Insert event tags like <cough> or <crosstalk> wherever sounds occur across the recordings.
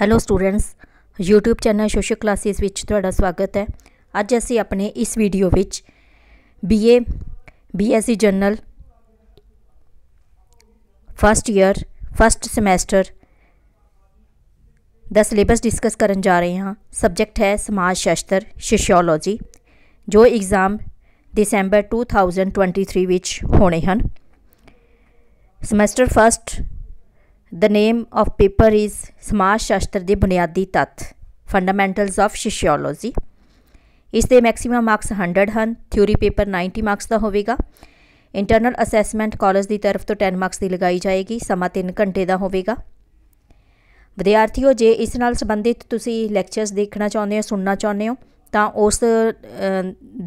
hello students YouTube channel social classes विच थोड़ा स्वागत है आज असी अपने इस A B S C general first year first semester द सिलेबस डिस्कस कर जा रहे हैं सबजैक्ट है समाज शास्त्र शिशोलॉजी जो एग्ज़ाम दिसंबर टू थाउजेंड ट्वेंटी थ्री होने हैं semester first the name of paper is ਸਮਾਜ ਸ਼ਾਸਤਰ ਦੇ ਬੁਨਿਆਦੀ ਤੱਤ ਫੰਡਾਮੈਂਟਲਸ ਆਫ ਸੋਸ਼ੀਓਲੋਜੀ ਇਸ ਦੇ ਮੈਕਸਿਮਮ ਮਾਰਕਸ 100 ਹਨ ਥਿਊਰੀ ਪੇਪਰ 90 ਮਾਰਕਸ ਦਾ ਹੋਵੇਗਾ ਇੰਟਰਨਲ ਅਸੈਸਮੈਂਟ ਕਾਲਜ ਦੀ ਤਰਫ ਤੋਂ 10 ਮਾਰਕਸ ਦੀ ਲਗਾਈ ਜਾਏਗੀ ਸਮਾਂ 3 ਘੰਟੇ ਦਾ ਹੋਵੇਗਾ ਵਿਦਿਆਰਥੀਓ ਜੇ ਇਸ ਨਾਲ ਸੰਬੰਧਿਤ ਤੁਸੀਂ ਲੈਕਚਰਸ ਦੇਖਣਾ ਚਾਹੁੰਦੇ ਹੋ ਸੁਣਨਾ ਚਾਹੁੰਦੇ ਹੋ ਤਾਂ ਉਸ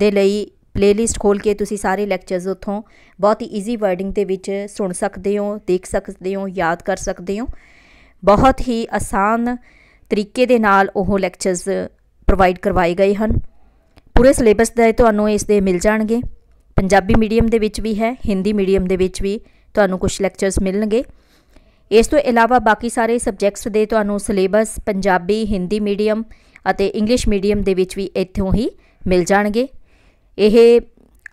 ਦੇ ਲਈ ਪਲੇਲਿਸਟ ਖੋਲ ਕੇ ਤੁਸੀਂ ਸਾਰੇ ਲੈਕਚਰਸ ਉੱਥੋਂ ਬਹੁਤ ਹੀ ਈਜ਼ੀ ਵਰਡਿੰਗ ਦੇ ਵਿੱਚ ਸੁਣ ਸਕਦੇ ਹੋ ਦੇਖ ਸਕਦੇ ਹੋ ਯਾਦ ਕਰ ਸਕਦੇ ਹੋ ਬਹੁਤ ਹੀ ਆਸਾਨ ਤਰੀਕੇ ਦੇ ਨਾਲ ਉਹ ਲੈਕਚਰਸ ਪ੍ਰੋਵਾਈਡ ਕਰਵਾਏ ਗਏ ਹਨ ਪੂਰੇ ਸਿਲੇਬਸ ਦੇ ਤੁਹਾਨੂੰ ਇਸ ਦੇ ਮਿਲ ਜਾਣਗੇ ਪੰਜਾਬੀ ਮੀਡੀਅਮ ਦੇ ਵਿੱਚ ਵੀ ਹੈ ਹਿੰਦੀ ਮੀਡੀਅਮ ਦੇ ਵਿੱਚ ਵੀ ਤੁਹਾਨੂੰ ਕੁਝ ਲੈਕਚਰਸ ਮਿਲਣਗੇ ਇਸ ਤੋਂ ਇਲਾਵਾ ਬਾਕੀ ਸਾਰੇ ਸਬਜੈਕਟਸ ਦੇ ਤੁਹਾਨੂੰ ਸਿਲੇਬਸ ਪੰਜਾਬੀ ਹਿੰਦੀ ਮੀਡੀਅਮ ਅਤੇ ਇੰਗਲਿਸ਼ ਮੀਡੀਅਮ ਦੇ ਵਿੱਚ ਵੀ ਇੱਥੋਂ ਹੀ ਮਿਲ ਜਾਣਗੇ ਇਹ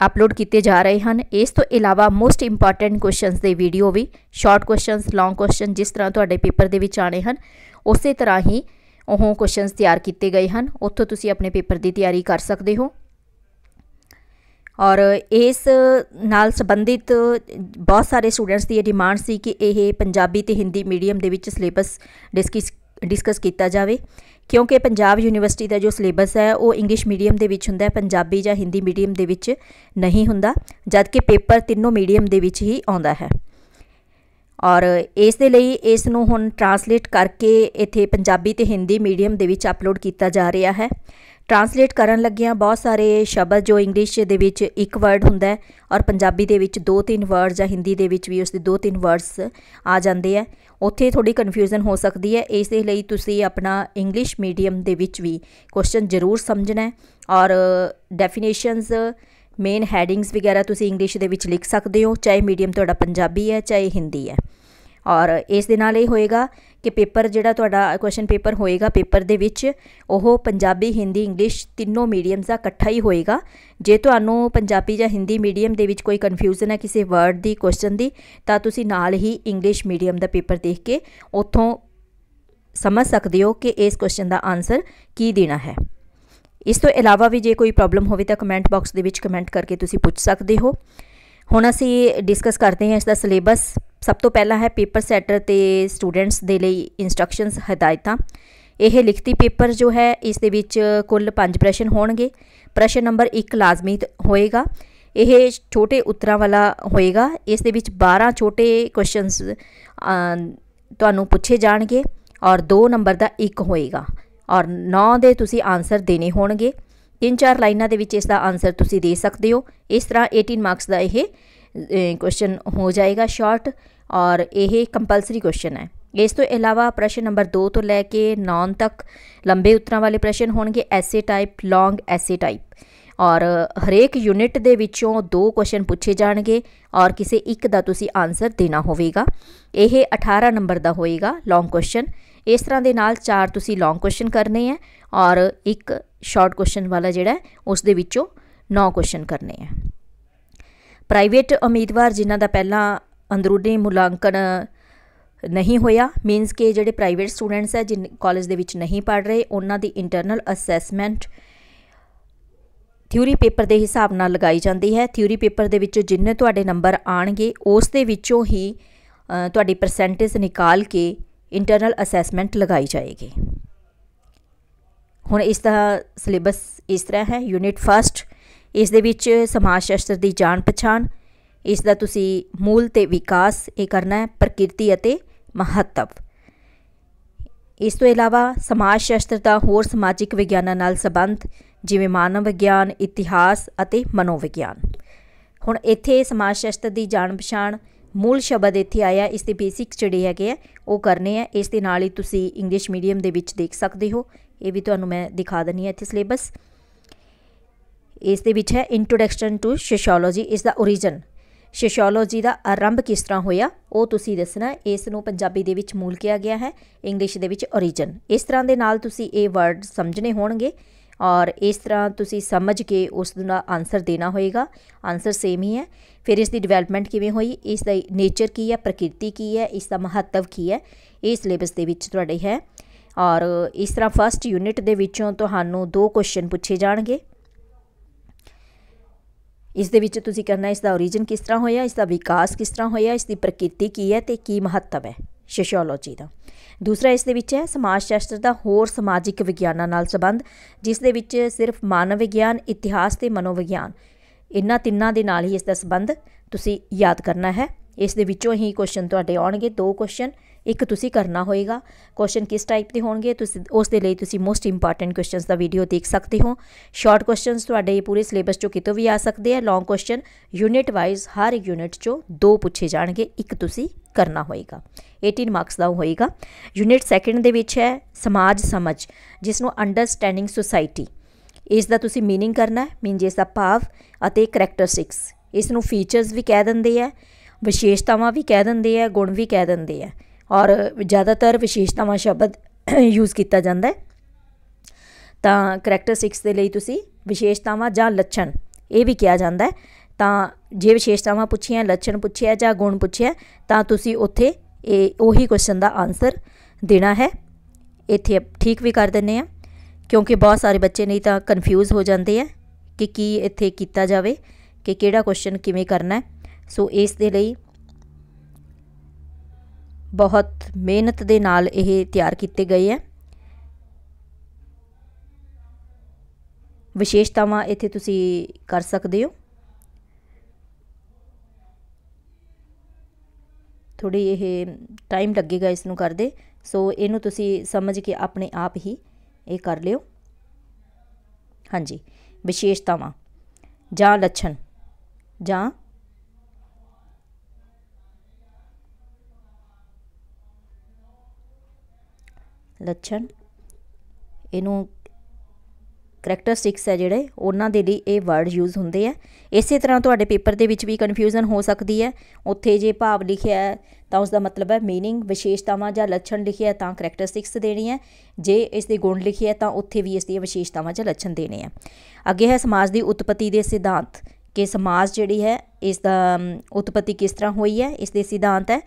ਅਪਲੋਡ ਕੀਤੇ ਜਾ ਰਹੇ ਹਨ ਇਸ ਤੋਂ ਇਲਾਵਾ ਮੋਸਟ ਇੰਪੋਰਟੈਂਟ ਕੁਐਸਚਨਸ ਦੇ ਵੀਡੀਓ ਵੀ ਸ਼ਾਰਟ ਕੁਐਸਚਨਸ ਲੌਂਗ ਕੁਐਸਚਨ ਜਿਸ ਤਰ੍ਹਾਂ ਤੁਹਾਡੇ ਪੇਪਰ ਦੇ ਵਿੱਚ ਆਣੇ ਹਨ ਉਸੇ ਤਰ੍ਹਾਂ ਹੀ ਉਹ ਕੁਐਸਚਨਸ ਤਿਆਰ ਕੀਤੇ ਗਏ ਹਨ ਉੱਥੋਂ ਤੁਸੀਂ ਆਪਣੇ ਪੇਪਰ ਦੀ ਤਿਆਰੀ ਕਰ ਸਕਦੇ ਹੋ ਔਰ ਇਸ ਨਾਲ ਸੰਬੰਧਿਤ ਬਹੁਤ ਸਾਰੇ ਸਟੂਡੈਂਟਸ ਦੀ ਇਹ ਡਿਮਾਂਡ ਸੀ ਕਿ ਇਹ ਪੰਜਾਬੀ ਤੇ ਹਿੰਦੀ ਮੀਡੀਅਮ ਦੇ ਵਿੱਚ ਸਿਲੇਬਸ ਡਿਸਕਸ ਡਿਸਕਸ ਕੀਤਾ ਜਾਵੇ ਕਿਉਂਕਿ ਪੰਜਾਬ ਯੂਨੀਵਰਸਿਟੀ ਦਾ ਜੋ ਸਿਲੇਬਸ ਹੈ ਉਹ ਇੰਗਲਿਸ਼ ਮੀਡੀਅਮ ਦੇ ਵਿੱਚ ਹੁੰਦਾ ਹੈ ਪੰਜਾਬੀ ਜਾਂ ਹਿੰਦੀ ਮੀਡੀਅਮ ਦੇ ਵਿੱਚ ਨਹੀਂ ਹੁੰਦਾ ਜਦਕਿ ਪੇਪਰ ਤਿੰਨੋਂ ਮੀਡੀਅਮ ਦੇ ਵਿੱਚ ਹੀ ਆਉਂਦਾ ਹੈ ਔਰ ਇਸ ਦੇ ਲਈ ਇਸ ਨੂੰ ਹੁਣ ਟਰਾਂਸਲੇਟ ਕਰਕੇ ਇੱਥੇ ਪੰਜਾਬੀ ਤੇ ਹਿੰਦੀ ਮੀਡੀਅਮ ਦੇ ਵਿੱਚ ਅਪਲੋਡ ਕੀਤਾ ਜਾ ਰਿਹਾ ਹੈ ਟਰਾਂਸਲੇਟ ਕਰਨ ਲੱਗਿਆਂ ਬਹੁਤ ਸਾਰੇ ਸ਼ਬਦ ਜੋ ਇੰਗਲਿਸ਼ ਦੇ ਵਿੱਚ ਇੱਕ ਵਰਡ ਹੁੰਦਾ ਹੈ ਔਰ ਪੰਜਾਬੀ ਦੇ ਵਿੱਚ ਦੋ ਤਿੰਨ ਵਰਡ ਜਾਂ ਹਿੰਦੀ ਦੇ ਵਿੱਚ ਵੀ ਉਸ ਦੇ ਦੋ ਤਿੰਨ ਵਰਡਸ ਆ ਜਾਂਦੇ ਆ ਉੱਥੇ ਥੋੜੀ ਕਨਫਿਊਜ਼ਨ ਹੋ ਸਕਦੀ ਹੈ ਇਸ ਦੇ ਲਈ ਤੁਸੀਂ ਆਪਣਾ ਇੰਗਲਿਸ਼ ਮੀਡੀਅਮ ਦੇ ਵਿੱਚ ਵੀ ਕੁਐਸਚਨ ਜ਼ਰੂਰ ਸਮਝਣਾ ਹੈ ਔਰ ਡੈਫੀਨੇਸ਼ਨਸ ਮੇਨ ਹੈਡਿੰਗਸ ਵਗੈਰਾ ਤੁਸੀਂ ਇੰਗਲਿਸ਼ ਦੇ ਵਿੱਚ ਲਿਖ ਸਕਦੇ ਹੋ ਚਾਹੇ ਮੀਡੀਅਮ ਤੁਹਾਡਾ ਪੰਜਾਬੀ ਹੈ ਚਾਹੇ ਹਿੰਦੀ ਹੈ ਔਰ ਇਸ ਦੇ ਨਾਲ ਇਹ ਹੋਏਗਾ ਕਿ ਪੇਪਰ ਜਿਹੜਾ ਤੁਹਾਡਾ ਕੁਐਸਚਨ ਪੇਪਰ ਹੋਏਗਾ ਪੇਪਰ ਦੇ ਵਿੱਚ ਉਹ ਪੰਜਾਬੀ ਹਿੰਦੀ ਇੰਗਲਿਸ਼ ਤਿੰਨੋਂ ਮੀਡੀਅਮਸ ਦਾ ਇਕੱਠਾ ਹੀ ਹੋਏਗਾ ਜੇ ਤੁਹਾਨੂੰ ਪੰਜਾਬੀ ਜਾਂ ਹਿੰਦੀ ਮੀਡੀਅਮ ਦੇ ਵਿੱਚ ਕੋਈ ਕਨਫਿਊਜ਼ਨ ਹੈ ਕਿਸੇ ਵਰਡ ਦੀ ਕੁਐਸਚਨ ਦੀ ਤਾਂ ਤੁਸੀਂ ਨਾਲ ਹੀ ਇੰਗਲਿਸ਼ ਮੀਡੀਅਮ ਦਾ ਪੇਪਰ ਦੇਖ ਕੇ ਉੱਥੋਂ ਸਮਝ ਸਕਦੇ ਹੋ ਕਿ ਇਸ ਕੁਐਸਚਨ ਦਾ ਆਨਸਰ ਕੀ ਦੇਣਾ ਹੈ ਇਸ ਤੋਂ ਇਲਾਵਾ ਵੀ ਜੇ ਕੋਈ ਪ੍ਰੋਬਲਮ ਹੋਵੇ ਤਾਂ ਕਮੈਂਟ ਬਾਕਸ ਦੇ ਵਿੱਚ ਕਮੈਂਟ ਕਰਕੇ ਤੁਸੀਂ ਪੁੱਛ ਸਕਦੇ ਹੋ ਹੁਣ ਅਸੀਂ ਡਿਸਕਸ ਕਰਦੇ ਹਾਂ ਇਸ ਦਾ ਸਿਲੇਬਸ ਸਭ ਤੋਂ ਪਹਿਲਾ ਹੈ ਪੇਪਰ ਸੈਟਰ ਤੇ ਸਟੂਡੈਂਟਸ ਦੇ ਲਈ ਇਨਸਟਰਕਸ਼ਨਸ ਹਦਾਇਤਾਂ ਇਹ ਲਿਖਤੀ ਪੇਪਰ ਜੋ ਹੈ ਇਸ ਦੇ ਵਿੱਚ ਕੁੱਲ 5 ਪ੍ਰਸ਼ਨ ਹੋਣਗੇ ਪ੍ਰਸ਼ਨ ਨੰਬਰ 1 ਲਾਜ਼ਮੀ ਹੋਏਗਾ ਇਹ ਛੋਟੇ ਉੱਤਰਾਂ ਵਾਲਾ ਹੋਏਗਾ ਇਸ ਦੇ ਵਿੱਚ 12 ਛੋਟੇ ਕੁਐਸਚਨਸ ਤੁਹਾਨੂੰ ਪੁੱਛੇ ਜਾਣਗੇ ਔਰ 2 ਨੰਬਰ ਦਾ 1 ਹੋਏਗਾ ਔਰ 9 ਦੇ ਤੁਸੀਂ ਆਨਸਰ ਦੇਣੇ ਹੋਣਗੇ ਤਿੰਨ ਚਾਰ ਲਾਈਨਾਂ ਦੇ ਵਿੱਚ ਇਸ ਦਾ ਆਨਸਰ ਤੁਸੀਂ ਦੇ ਸਕਦੇ ਹੋ ਇਸ ਤਰ੍ਹਾਂ 18 ਮਾਰਕਸ ਦਾ ਇਹ ਕੁਐਸਚਨ ਹੋ ਜਾਏਗਾ ਸ਼ਾਰਟ ਔਰ ਇਹ ਕੰਪਲਸਰੀ ਕੁਐਸਚਨ ਹੈ ਇਸ ਤੋਂ ਇਲਾਵਾ ਪ੍ਰਸ਼ਨ ਨੰਬਰ 2 ਤੋਂ ਲੈ ਕੇ 9 ਤੱਕ ਲੰਬੇ ਉੱਤਰਾਂ ਵਾਲੇ ਪ੍ਰਸ਼ਨ ਹੋਣਗੇ ਐਸੇ ਟਾਈਪ ਲੌਂਗ ਐਸੇ ਟਾਈਪ ਔਰ ਹਰੇਕ ਯੂਨਿਟ ਦੇ ਵਿੱਚੋਂ ਦੋ ਕੁਐਸਚਨ ਪੁੱਛੇ ਜਾਣਗੇ ਔਰ ਕਿਸੇ ਇੱਕ ਦਾ ਤੁਸੀਂ ਆਨਸਰ ਦੇਣਾ ਹੋਵੇਗਾ ਇਹ 18 ਨੰਬਰ ਦਾ ਹੋਏਗਾ ਲੌਂਗ ਕੁਐਸਚਨ ਇਸ ਤਰ੍ਹਾਂ ਦੇ ਨਾਲ ਚਾਰ ਤੁਸੀਂ ਲੌਂਗ ਕੁਐਸਚਨ ਕਰਨੇ ਆ ਔਰ ਇੱਕ ਸ਼ਾਰਟ ਕੁਐਸਚਨ ਵਾਲਾ ਜਿਹੜਾ ਉਸ ਦੇ ਵਿੱਚੋਂ ਨੌ ਕੁਐਸਚਨ ਕਰਨੇ ਆ ਪ੍ਰਾਈਵੇਟ ਉਮੀਦਵਾਰ ਜਿਨ੍ਹਾਂ ਦਾ ਪਹਿਲਾਂ ਅੰਦਰੂਨੀ ਮੁਲਾਂਕਣ ਨਹੀਂ ਹੋਇਆ ਮੀਨਸ ਕਿ ਜਿਹੜੇ ਪ੍ਰਾਈਵੇਟ ਸਟੂਡੈਂਟਸ ਹੈ ਜਿਨ ਕਾਲਜ ਦੇ ਵਿੱਚ ਨਹੀਂ ਪੜ ਰਹੇ ਉਹਨਾਂ ਦੀ ਇੰਟਰਨਲ ਅਸੈਸਮੈਂਟ ਥਿਊਰੀ ਪੇਪਰ ਦੇ ਹਿਸਾਬ ਨਾਲ ਲਗਾਈ ਜਾਂਦੀ ਹੈ ਥਿਊਰੀ ਪੇਪਰ ਦੇ ਵਿੱਚੋਂ ਜਿੰਨੇ ਤੁਹਾਡੇ ਨੰਬਰ ਆਣਗੇ ਉਸ ਦੇ ਵਿੱਚੋਂ ਹੀ ਤੁਹਾਡੀ ਪਰਸੈਂਟੇਜ ਨਿਕਾਲ ਕੇ ਇੰਟਰਨਲ ਅਸੈਸਮੈਂਟ ਲਗਾਈ ਜਾਏਗੀ ਹੁਣ ਇਸ ਦਾ ਸਿਲੇਬਸ ਇਸ ਤਰ੍ਹਾਂ ਹੈ ਯੂਨਿਟ ਫਸਟ ਇਸ ਦੇ ਵਿੱਚ ਸਮਾਜ ਸ਼ਾਸਤਰ ਦੀ ਜਾਣ ਪਛਾਣ ਇਸ ਦਾ ਤੁਸੀਂ ਮੂਲ ਤੇ ਵਿਕਾਸ ਇਹ ਕਰਨਾ ਹੈ ਪ੍ਰਕਿਰਤੀ ਅਤੇ ਮਹੱਤਵ ਇਸ ਤੋਂ ਇਲਾਵਾ ਸਮਾਜ ਸ਼ਾਸਤਰ ਦਾ ਹੋਰ ਸਮਾਜਿਕ ਵਿਗਿਆਨਾਂ ਨਾਲ ਸੰਬੰਧ ਜਿਵੇਂ ਮਾਨਵ ਵਿਗਿਆਨ ਇਤਿਹਾਸ ਅਤੇ ਮਨੋਵਿਗਿਆਨ ਹੁਣ ਇੱਥੇ ਸਮਾਜ ਸ਼ਾਸਤਰ ਦੀ ਜਾਣ ਪਛਾਣ ਮੂਲ ਸ਼ਬਦ ਇੱਥੇ ਆਇਆ ਇਸ ਦੇ ਬੇਸਿਕਸ ਜਿਹੜੇ ਹੈਗੇ ਆ ਉਹ ਕਰਨੇ ਆ ਇਸ ਦੇ ਨਾਲ ਹੀ ਤੁਸੀਂ ਇੰਗਲਿਸ਼ ਮੀਡੀਅਮ ਦੇ ਵਿੱਚ ਦੇਖ ਸਕਦੇ ਹੋ ਇਹ ਵੀ ਤੁਹਾਨੂੰ ਮੈਂ ਦਿਖਾ ਦਨੀ ਹੈ ਇੱਥੇ ਸਿਲੇਬਸ ਇਸ ਦੇ ਵਿੱਚ ਹੈ ਇੰਟਰੋਡਕਸ਼ਨ ਟੂ ਸੋਸ਼ੀਓਲੋਜੀ ਇਸ ਦਾ origin ਸੋਸ਼ੀਓਲੋਜੀ ਦਾ ਆਰੰਭ ਕਿਸ ਤਰ੍ਹਾਂ ਹੋਇਆ ਉਹ ਤੁਸੀਂ ਦੱਸਣਾ ਇਸ ਨੂੰ ਪੰਜਾਬੀ ਦੇ ਵਿੱਚ ਮੂਲ ਕਿਹਾ ਗਿਆ ਹੈ ਇੰਗਲਿਸ਼ ਦੇ ਵਿੱਚ origin ਇਸ ਤਰ੍ਹਾਂ ਦੇ ਨਾਲ ਤੁਸੀਂ ਇਹ ਵਰਡ ਸਮਝਣੇ ਹੋਣਗੇ ਔਰ ਇਸ ਤਰ੍ਹਾਂ ਤੁਸੀਂ ਸਮਝ ਕੇ ਉਸ ਦਾ ਆਨਸਰ ਦੇਣਾ ਹੋਏਗਾ ਆਨਸਰ ਸੇਮ ਹੀ ਹੈ ਫਿਰ ਇਸ ਦੀ ਡਿਵੈਲਪਮੈਂਟ ਕਿਵੇਂ ਹੋਈ ਇਸ ਦਾ ਨੇਚਰ ਕੀ ਹੈ ਪ੍ਰਕਿਰਤੀ ਕੀ ਹੈ ਇਸ ਦਾ ਮਹੱਤਵ ਕੀ ਹੈ ਇਹ ਸਿਲੇਬਸ ਦੇ ਵਿੱਚ ਤੁਹਾਡੇ ਹੈ ਔਰ ਇਸ ਤਰ੍ਹਾਂ ਫਸਟ ਯੂਨਿਟ ਦੇ ਵਿੱਚੋਂ ਤੁਹਾਨੂੰ ਦੋ ਕੁਐਸਚਨ ਪੁੱਛੇ ਜਾਣਗੇ ਇਸ ਦੇ ਵਿੱਚ ਤੁਸੀਂ ਕਰਨਾ ਇਸ ਦਾ origin ਕਿਸ ਤਰ੍ਹਾਂ ਹੋਇਆ ਇਸ ਦਾ ਵਿਕਾਸ ਕਿਸ ਤਰ੍ਹਾਂ ਹੋਇਆ ਇਸ ਦੀ ਪ੍ਰਕਿਰਤੀ ਕੀ ਹੈ ਤੇ ਕੀ ਮਹੱਤਵ ਹੈ ਸੋਸ਼ੀਓਲੋਜੀ ਦਾ ਦੂਸਰਾ ਇਸ ਦੇ ਵਿੱਚ ਹੈ ਸਮਾਜ ਸ਼ਾਸਤਰ ਦਾ ਹੋਰ ਸਮਾਜਿਕ ਵਿਗਿਆਨਾਂ ਨਾਲ ਸੰਬੰਧ ਜਿਸ ਦੇ ਵਿੱਚ ਸਿਰਫ ਮਾਨਵ ਵਿਗਿਆਨ ਇਤਿਹਾਸ ਤੇ ਮਨੋਵਿਗਿਆਨ ਇਹਨਾਂ ਤਿੰਨਾਂ ਦੇ ਨਾਲ ਹੀ ਇਸ ਦਾ ਸੰਬੰਧ ਤੁਸੀਂ ਯਾਦ ਕਰਨਾ ਹੈ ਇਸ ਦੇ ਵਿੱਚੋਂ ਹੀ ਕੁਐਸਚਨ ਤੁਹਾਡੇ ਆਉਣਗੇ ਦੋ ਕੁਐਸਚਨ ਇੱਕ ਤੁਸੀਂ ਕਰਨਾ ਹੋਏਗਾ ਕੁਐਸਚਨ ਕਿਸ ਟਾਈਪ ਦੇ ਹੋਣਗੇ ਤੁਸੀਂ ਉਸ ਦੇ ਲਈ ਤੁਸੀਂ ਮੋਸਟ ਇੰਪੋਰਟੈਂਟ ਕੁਐਸਚਨਸ ਦਾ ਵੀਡੀਓ ਦੇਖ ਸਕਦੇ ਹੋ ਸ਼ਾਰਟ ਕੁਐਸਚਨਸ ਤੁਹਾਡੇ ਪੂਰੇ ਸਿਲੇਬਸ ਚੋਂ ਕਿਤੋਂ ਵੀ ਆ ਸਕਦੇ ਆ ਲੌਂਗ ਕੁਐਸਚਨ ਯੂਨਿਟ ਵਾਈਜ਼ ਹਰ ਯੂਨਿਟ ਚੋਂ ਦੋ ਪੁੱਛੇ ਜਾਣਗੇ ਇੱਕ ਤੁਸੀਂ ਕਰਨਾ ਹੋਏਗਾ 18 ਮਾਰਕਸ ਦਾ ਹੋਏਗਾ ਯੂਨਿਟ ਸੈਕੰਡ ਦੇ ਵਿੱਚ ਹੈ ਸਮਾਜ ਸਮਝ ਜਿਸ ਨੂੰ ਅੰਡਰਸਟੈਂਡਿੰਗ ਸੋਸਾਇਟੀ ਇਸ ਦਾ ਤੁਸੀਂ मीनिंग ਕਰਨਾ ਹੈ ਮੀਨ ਜੇ ਦਾ ਭਾਵ ਅਤੇ ਕੈਰੈਕਟਰਿਸਟਿਕਸ ਇਸ ਨੂੰ ਫੀਚਰਸ ਵੀ ਕਹਿ ਦਿੰਦੇ ਆ ਵਿਸ਼ੇਸ਼ਤਾਵਾਂ ਵੀ ਕਹਿ ਦਿੰਦੇ ਆ ਗੁਣ ਵੀ ਕਹਿ ਦਿੰਦੇ ਆ ਔਰ ਜ਼ਿਆਦਾਤਰ ਵਿਸ਼ੇਸ਼ਤਾਵਾਂ ਸ਼ਬਦ ਯੂਜ਼ <coughs> ਕੀਤਾ ਜਾਂਦਾ ਹੈ ਤਾਂ 6 ਦੇ ਲਈ ਤੁਸੀਂ ਵਿਸ਼ੇਸ਼ਤਾਵਾਂ ਜਾਂ ਲੱਛਣ ਇਹ ਵੀ ਕਿਹਾ ਜਾਂਦਾ ਹੈ ਤਾਂ ਜੇ ਵਿਸ਼ੇਸ਼ਤਾਵਾਂ ਪੁੱਛੀਆਂ ਲੱਛਣ ਪੁੱਛਿਆ ਜਾਂ ਗੁਣ ਪੁੱਛਿਆ ਤਾਂ ਤੁਸੀਂ ਉੱਥੇ ਇਹ ਉਹੀ ਕੁਐਸਚਨ ਦਾ ਆਨਸਰ ਦੇਣਾ ਹੈ ਇੱਥੇ ਠੀਕ ਵੀ ਕਰ ਦਿੰਨੇ ਆ ਕਿਉਂਕਿ ਬਹੁਤ ਸਾਰੇ ਬੱਚੇ ਨਹੀਂ ਤਾਂ ਕਨਫਿਊਜ਼ ਹੋ ਜਾਂਦੇ ਆ ਕਿ ਕੀ ਇੱਥੇ ਕੀਤਾ ਜਾਵੇ ਕਿ ਕਿਹੜਾ ਕੁਐਸਚਨ ਕਿਵੇਂ ਕਰਨਾ ਹੈ ਸੋ ਇਸ ਦੇ ਲਈ ਬਹੁਤ ਮਿਹਨਤ ਦੇ ਨਾਲ ਇਹ ਤਿਆਰ ਕੀਤੇ ਗਏ ਹੈ ਵਿਸ਼ੇਸ਼ਤਾਵਾਂ ਇੱਥੇ ਤੁਸੀਂ ਕਰ ਸਕਦੇ ਹੋ ਥੋੜੀ ਇਹ ਟਾਈਮ ਲੱਗੇਗਾ ਇਸ ਨੂੰ ਕਰਦੇ ਸੋ ਇਹਨੂੰ ਤੁਸੀਂ ਸਮਝ ਕੇ ਆਪਣੇ ਆਪ ਹੀ ਇਹ ਕਰ ਲਿਓ ਹਾਂਜੀ ਵਿਸ਼ੇਸ਼ਤਾਵਾਂ ਜਾਂ ਲੱਛਣ ਜਾਂ ਲੱਛਣ ਇਹਨੂੰ ਕੈਰੈਕਟਰਿਸਟਿਕਸ ਹੈ ਜਿਹੜੇ ਉਹਨਾਂ ਦੇ ਲਈ ਇਹ ਵਰਡ ਯੂਜ਼ ਹੁੰਦੇ ਆ ਇਸੇ ਤਰ੍ਹਾਂ ਤੁਹਾਡੇ ਪੇਪਰ ਦੇ ਵਿੱਚ ਵੀ ਕਨਫਿਊਜ਼ਨ ਹੋ ਸਕਦੀ ਹੈ ਉੱਥੇ ਜੇ ਭਾਵ ਲਿਖਿਆ ਹੈ ਤਾਂ ਉਸ ਦਾ ਮਤਲਬ ਹੈ मीनिंग ਵਿਸ਼ੇਸ਼ਤਾਵਾਂ ਜਾਂ ਲੱਛਣ ਲਿਖਿਆ ਤਾਂ ਕੈਰੈਕਟਰਿਸਟਿਕਸ ਦੇਣੀ ਹੈ ਜੇ ਇਸ ਦੇ ਗੁਣ ਲਿਖਿਆ ਤਾਂ ਉੱਥੇ ਵੀ ਇਸ ਦੀਆਂ ਵਿਸ਼ੇਸ਼ਤਾਵਾਂ ਜਾਂ ਲੱਛਣ ਦੇਣੇ ਆ ਅੱਗੇ ਹੈ ਸਮਾਜ ਦੀ ਉਤਪਤੀ ਦੇ ਸਿਧਾਂਤ ਕਿ ਸਮਾਜ ਜਿਹੜੀ ਹੈ ਇਸ ਦਾ ਉਤਪਤੀ ਕਿਸ ਤਰ੍ਹਾਂ ਹੋਈ ਹੈ ਇਸ ਦੇ ਸਿਧਾਂਤ ਹੈ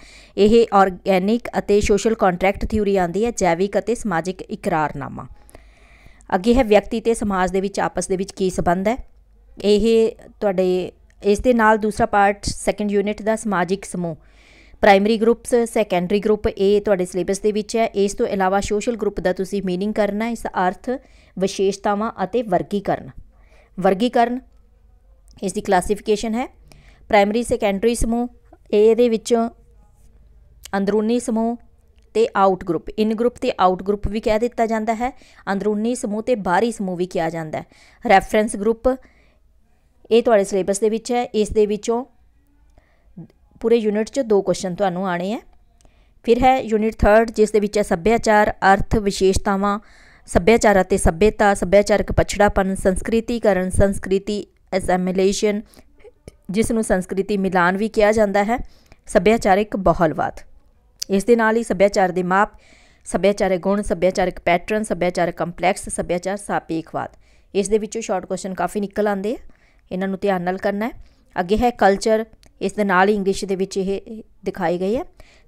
ਇਹ ਆਰਗੈਨਿਕ ਅਤੇ ਸੋਸ਼ਲ ਕੰਟਰੈਕਟ ਥਿਊਰੀ ਆਂਦੀ ਹੈ ਜੈਵਿਕ ਅਤੇ ਸਮਾਜਿਕ ਇਕਰਾਰਨਾਮਾ ਅੱਗੇ ਹੈ ਵਿਅਕਤੀ ਤੇ ਸਮਾਜ ਦੇ ਵਿੱਚ ਆਪਸ ਦੇ ਵਿੱਚ ਕੀ ਸਬੰਧ ਹੈ ਇਹ ਤੁਹਾਡੇ ਇਸ ਦੇ ਨਾਲ ਦੂਸਰਾ ਪਾਰਟ ਸੈਕੰਡ ਯੂਨਿਟ ਦਾ ਸਮਾਜਿਕ ਸਮੂਹ ਪ੍ਰਾਇਮਰੀ ਗਰੁੱਪਸ ਸੈਕੰਡਰੀ ਗਰੁੱਪ ਇਹ ਤੁਹਾਡੇ ਸਿਲੇਬਸ ਦੇ ਵਿੱਚ ਹੈ ਇਸ ਤੋਂ ਇਲਾਵਾ ਸੋਸ਼ਲ ਗਰੁੱਪ ਦਾ ਤੁਸੀਂ ਮੀਨਿੰਗ ਕਰਨਾ ਇਸ ਦਾ ਅਰਥ ਵਿਸ਼ੇਸ਼ਤਾਵਾਂ ਅਤੇ ਵਰਗੀਕਰਨ ਵਰਗੀਕਰਨ ਇਸ ਦੀ ਕਲਾਸੀਫਿਕੇਸ਼ਨ ਹੈ ਪ੍ਰਾਇਮਰੀ ਸੈਕੰਡਰੀ ਸਮੂਹ ਏ ਦੇ ਵਿੱਚ ਅੰਦਰੂਨੀ ਸਮੂਹ ਤੇ ਆਊਟ ਗਰੁੱਪ ਇਨ ਗਰੁੱਪ ਤੇ ਆਊਟ ਗਰੁੱਪ ਵੀ ਕਹਿ ਦਿੱਤਾ ਜਾਂਦਾ ਹੈ ਅੰਦਰੂਨੀ ਸਮੂਹ ਤੇ ਬਾਹਰੀ ਸਮੂਹ ਵੀ ਕਿਹਾ ਜਾਂਦਾ ਹੈ ਰੈਫਰੈਂਸ ਗਰੁੱਪ ਇਹ ਤੁਹਾਡੇ ਸਿਲੇਬਸ ਦੇ ਵਿੱਚ ਹੈ ਇਸ ਦੇ ਵਿੱਚੋਂ ਪੂਰੇ ਯੂਨਿਟ 'ਚ ਦੋ ਕੁਐਸਚਨ ਤੁਹਾਨੂੰ ਆਣੇ ਆ ਫਿਰ ਹੈ ਯੂਨਿਟ 3 ਜਿਸ ਦੇ ਵਿੱਚ ਹੈ ਸੱਭਿਆਚਾਰ ਅਰਥ ਵਿਸ਼ੇਸ਼ਤਾਵਾਂ ਸੱਭਿਆਚਾਰ ਅਤੇ ਸੱਭਿਅਤਾ ਸੱਭਿਆਚਾਰਕ ਪਛੜਾਪਨ ਸੰਸਕ੍ਰਿਤੀਕਰਨ ਸੰਸਕ੍ਰਿਤੀ ਐਸੈਮਿਲੇਸ਼ਨ ਜਿਸ ਨੂੰ ਸੰਸਕ੍ਰਿਤੀ ਮਿਲਾਨ ਵੀ ਕਿਹਾ ਜਾਂਦਾ ਹੈ ਸੱਭਿਆਚਾਰਿਕ ਬਹੁਲਵਾਦ ਇਸ ਦੇ ਨਾਲ ਹੀ ਸੱਭਿਆਚਾਰ ਦੇ ਮਾਪ ਸੱਭਿਆਚਾਰਕ ਗੁਣ ਸੱਭਿਆਚਾਰਕ ਪੈਟਰਨ ਸੱਭਿਆਚਾਰਕ ਕੰਪਲੈਕਸ ਸੱਭਿਆਚਾਰ ਸਾਪੇਖਵਾਦ ਇਸ ਦੇ ਵਿੱਚੋਂ ਸ਼ਾਰਟ ਕੁਐਸਚਨ ਕਾਫੀ ਨਿਕਲ ਆਉਂਦੇ ਆ ਇਹਨਾਂ ਨੂੰ ਧਿਆਨ ਨਾਲ ਕਰਨਾ ਹੈ ਅੱਗੇ ਹੈ ਕਲਚਰ ਇਸ ਦੇ ਨਾਲ ਹੀ ਇੰਗਲਿਸ਼ ਦੇ ਵਿੱਚ ਇਹ ਦਿਖਾਈ ਗਏ ਹੈ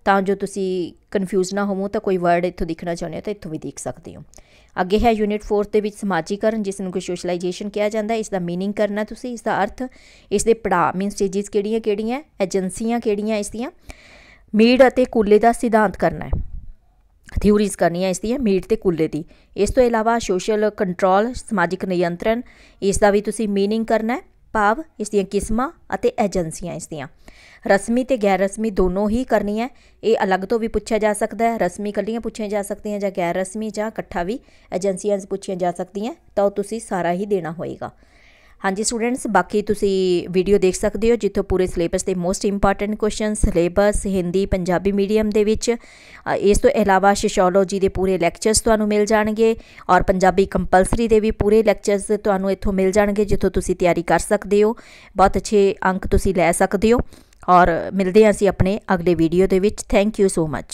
ਤਾਂ ਜੋ ਤੁਸੀਂ ਕਨਫਿਊਜ਼ ਨਾ ਹੋਵੋ ਤਾਂ ਕੋਈ ਵਰਡ ਇੱਥੋਂ ਦੇਖਣਾ ਚਾਹੁੰਦੇ ਹੋ ਤਾਂ ਇੱਥੋਂ ਵੀ ਦੇਖ ਸਕਦੇ ਹੋ ਅੱਗੇ ਹੈ ਯੂਨਿਟ 4 ਦੇ ਵਿੱਚ ਸਮਾਜੀਕਰਨ ਜਿਸ ਨੂੰ ਕਿ ਸੋਸ਼ਲਾਈਜੇਸ਼ਨ ਕਿਹਾ ਜਾਂਦਾ ਹੈ ਇਸ ਦਾ मीनिंग ਕਰਨਾ ਤੁਸੀਂ ਇਸ ਦਾ ਅਰਥ ਇਸ ਦੇ ਪੜਾ ਮੀਨਸ ਸਟੇजेस ਕਿਹੜੀਆਂ ਕਿਹੜੀਆਂ ਏਜੰਸੀਆਂ ਕਿਹੜੀਆਂ ਇਸ ਦੀਆਂ ਮੀਡ ਅਤੇ ਕੁੱਲੇ ਦਾ ਸਿਧਾਂਤ ਕਰਨਾ ਹੈ ਥਿਊਰੀਜ਼ ਕਰਨੀਆਂ ਇਸ ਦੀਆਂ ਮੀਡ ਤੇ ਕੁੱਲੇ ਦੀ ਇਸ ਤੋਂ ਇਲਾਵਾ ਸੋਸ਼ਲ ਕੰਟਰੋਲ ਸਮਾਜਿਕ ਨਿਯੰਤਰਣ ਇਸ ਦਾ ਵੀ ਤੁਸੀਂ मीनिंग ਕਰਨਾ ਹੈ ਭਾਵ ਇਸ ਦੀਆਂ ਕਿਸਮਾਂ ਅਤੇ ਏਜੰਸੀਆਂ ਇਸ ਦੀਆਂ ਰਸਮੀ ਤੇ ਗੈਰ ਰਸਮੀ ਦੋਨੋਂ ਹੀ ਕਰਨੀ ਹੈ ਇਹ ਅਲੱਗ ਤੋਂ ਵੀ ਪੁੱਛਿਆ ਜਾ ਸਕਦਾ ਹੈ ਰਸਮੀ ਇਕੱਲੀਆਂ ਪੁੱਛੀਆਂ ਜਾ ਸਕਦੀਆਂ ਜਾਂ ਗੈਰ ਰਸਮੀ ਜਾਂ ਇਕੱਠਾ ਵੀ ਏਜੰਸੀਆਂ ਪੁੱਛੀਆਂ ਜਾ ਸਕਦੀਆਂ ਤਾਂ ਤੁਸੀਂ ਸਾਰਾ ਹੀ ਦੇਣਾ ਹੋਏਗਾ ਹਾਂਜੀ ਸਟੂਡੈਂਟਸ ਬਾਕੀ ਤੁਸੀਂ ਵੀਡੀਓ ਦੇਖ ਸਕਦੇ ਹੋ ਜਿੱਥੋਂ ਪੂਰੇ ਸਿਲੇਬਸ ਦੇ most important question syllabus Hindi Punjabi medium ਦੇ ਵਿੱਚ ਇਸ ਤੋਂ ਇਲਾਵਾ ਸੋਸ਼ੀਓਲੋਜੀ ਦੇ ਪੂਰੇ ਲੈਕਚਰਸ ਤੁਹਾਨੂੰ ਮਿਲ ਜਾਣਗੇ ਔਰ ਪੰਜਾਬੀ ਕੰਪਲਸਰੀ ਦੇ ਵੀ ਪੂਰੇ ਲੈਕਚਰਸ ਤੁਹਾਨੂੰ ਇੱਥੋਂ ਮਿਲ ਜਾਣਗੇ ਜਿੱਥੋਂ ਤੁਸੀਂ ਤਿਆਰੀ ਕਰ ਸਕਦੇ ਹੋ ਬਹੁਤ ਅੱਛੇ ਅੰਕ ਤੁਸੀਂ ਲੈ ਸਕਦੇ ਹੋ ਔਰ ਮਿਲਦੇ ਹਾਂ ਅਸੀਂ ਆਪਣੇ ਅਗਲੇ ਵੀਡੀਓ ਦੇ ਵਿੱਚ ਥੈਂਕ ਯੂ ਸੋ ਮੱਚ